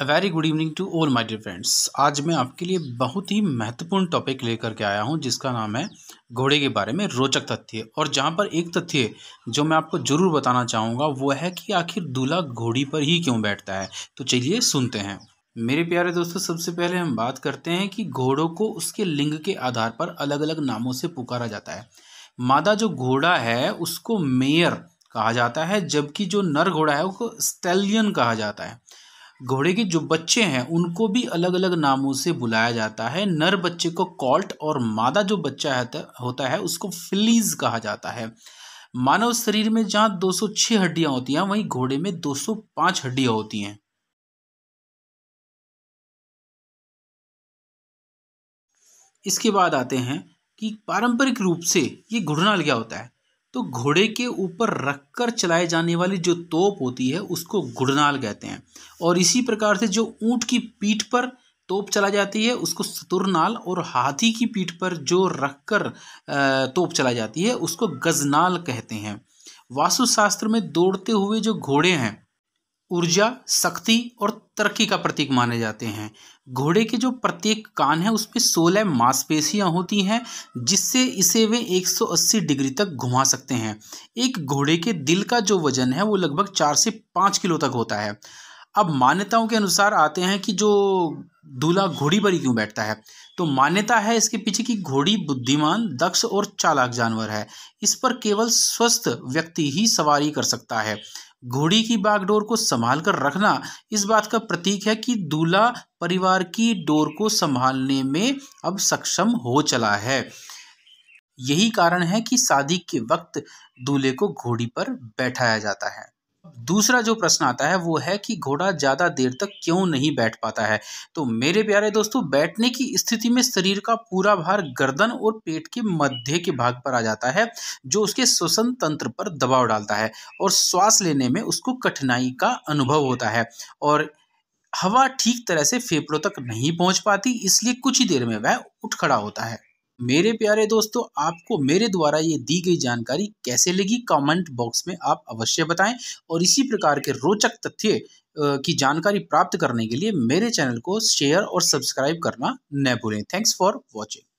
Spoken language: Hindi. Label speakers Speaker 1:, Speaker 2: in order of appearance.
Speaker 1: a very good evening to all my dear friends आज मैं आपके लिए बहुत ही महत्वपूर्ण टॉपिक लेकर के आया हूं जिसका नाम है घोड़े के बारे में रोचक तथ्य और जहां पर एक तथ्य जो मैं आपको ज़रूर बताना चाहूँगा वो है कि आखिर दूल्हा घोड़ी पर ही क्यों बैठता है तो चलिए सुनते हैं मेरे प्यारे दोस्तों सबसे पहले हम बात करते हैं कि घोड़ों को उसके लिंग के आधार पर अलग अलग नामों से पुकारा जाता है मादा जो घोड़ा है उसको मेयर कहा जाता है जबकि जो नर घोड़ा है उसको स्टेलियन कहा जाता है घोड़े के जो बच्चे हैं उनको भी अलग अलग नामों से बुलाया जाता है नर बच्चे को कॉल्ट और मादा जो बच्चा होता है उसको फिलीज कहा जाता है मानव शरीर में जहाँ 206 हड्डियाँ होती हैं वहीं घोड़े में 205 हड्डियाँ होती हैं इसके बाद आते हैं कि पारंपरिक रूप से ये घुड़नाल क्या होता है तो घोड़े के ऊपर रखकर चलाए जाने वाली जो तोप होती है उसको घुड़नाल कहते हैं और इसी प्रकार से जो ऊँट की पीठ पर तोप चला जाती है उसको सतुरनाल और हाथी की पीठ पर जो रखकर तोप चला जाती है उसको गजनाल कहते हैं वास्तुशास्त्र में दौड़ते हुए जो घोड़े हैं ऊर्जा शक्ति और तरक्की का प्रतीक माने जाते हैं घोड़े के जो प्रत्येक कान है उसमें सोलह मांसपेशियां होती हैं जिससे इसे वे 180 डिग्री तक घुमा सकते हैं एक घोड़े के दिल का जो वजन है वो लगभग चार से पाँच किलो तक होता है अब मान्यताओं के अनुसार आते हैं कि जो दूल्हा घोड़ी पर ही क्यों बैठता है तो मान्यता है इसके पीछे की घोड़ी बुद्धिमान दक्ष और चालाक जानवर है इस पर केवल स्वस्थ व्यक्ति ही सवारी कर सकता है घोड़ी की बागडोर को संभाल कर रखना इस बात का प्रतीक है कि दूल्हा परिवार की डोर को संभालने में अब सक्षम हो चला है यही कारण है कि शादी के वक्त दूल्हे को घोड़ी पर बैठाया जाता है दूसरा जो प्रश्न आता है वो है कि घोड़ा ज़्यादा देर तक क्यों नहीं बैठ पाता है तो मेरे प्यारे दोस्तों बैठने की स्थिति में शरीर का पूरा भार गर्दन और पेट के मध्य के भाग पर आ जाता है जो उसके श्वसन तंत्र पर दबाव डालता है और श्वास लेने में उसको कठिनाई का अनुभव होता है और हवा ठीक तरह से फेफड़ों तक नहीं पहुँच पाती इसलिए कुछ ही देर में वह उठ खड़ा होता है मेरे प्यारे दोस्तों आपको मेरे द्वारा ये दी गई जानकारी कैसे लगी कमेंट बॉक्स में आप अवश्य बताएं और इसी प्रकार के रोचक तथ्य की जानकारी प्राप्त करने के लिए मेरे चैनल को शेयर और सब्सक्राइब करना न भूलें थैंक्स फॉर वॉचिंग